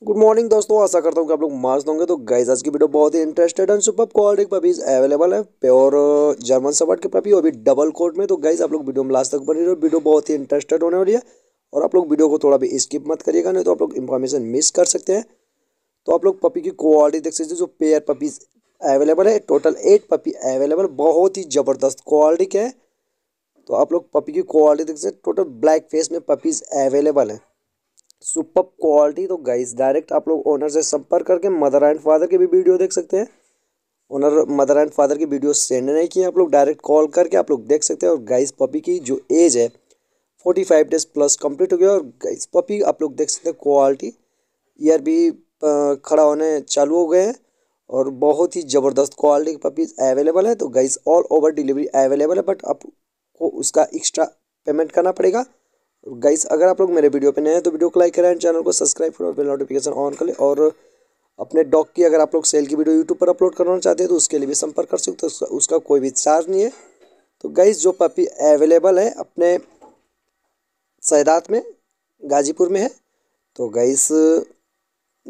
तो good morning दोस्तों आशा करता हूँ कि आप लोग मास्क होंगे तो गाइज आज की वीडियो बहुत ही interested and super quality puppies available है प्योर जर्मन सवाट के पपी और भी डबल कोट में तो गाइज आप लोग वीडियो में लास्ट तक बने रहो वीडियो बहुत ही इंटरेस्टेड होने वाली है और आप लोग वीडियो को थोड़ा भी स्किप मत करिएगा नहीं तो आप लोग इन्फॉर्मेशन मिस कर सकते हैं तो आप लोग पपी की क्वालिटी देख सकते हैं जो पेयर पपीज अवेलेबल है टोटल एट पपी अवेलेबल बहुत ही ज़बरदस्त क्वालिटी के हैं तो आप लोग पपी की क्वालिटी देख सकते हैं टोटल ब्लैक फेस में पपीज़ अवेलेबल है सुपर क्वालिटी तो गाइस डायरेक्ट आप लोग ओनर से संपर्क करके मदर एंड फादर की भी वीडियो देख सकते हैं ओनर मदर एंड फादर की वीडियो सेंड नहीं की आप लोग डायरेक्ट कॉल करके आप लोग देख सकते हैं और गाइस पपी की जो एज है forty five days plus complete हो गया और गाइस पपी आप लोग देख सकते हैं क्वालिटी ईयर भी खड़ा होने चालू हो गए हैं और बहुत ही ज़बरदस्त क्वालिटी के पपीज़ अवेलेबल है तो guys all over delivery available है बट आपको उसका एक्स्ट्रा पेमेंट करना पड़ेगा गाइस अगर आप लोग मेरे वीडियो पे नए हैं तो वीडियो को लाइक करें एंड चैनल को सब्सक्राइब करें और बेल नोटिफिकेशन ऑन करें और अपने डॉग की अगर आप लोग सेल की वीडियो यूट्यूब पर अपलोड करना चाहते हैं तो उसके लिए भी संपर्क कर सकते हो तो उसका, उसका कोई भी चार्ज नहीं है तो गाइस जो पपी अवेलेबल है अपने सैदात में गाजीपुर में है तो गाइस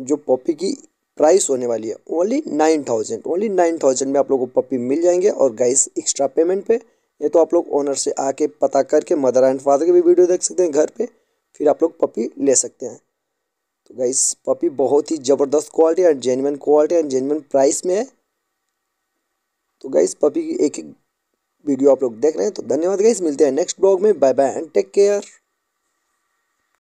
जो पपी की प्राइस होने वाली है only nine thousand only nine thousand में आप लोग को पपी मिल जाएंगे और गाइस एक्स्ट्रा पेमेंट पे ये तो आप लोग ओनर से आके पता करके मदर एंड फादर की भी वीडियो देख सकते हैं घर पे फिर आप लोग पपी ले सकते हैं तो गाइस पपी बहुत ही ज़बरदस्त quality and genuine quality and genuine price में है तो गाइस पपी की एक एक वीडियो आप लोग देख रहे हैं तो धन्यवाद गाइस मिलते हैं नेक्स्ट ब्लॉग में bye bye and take care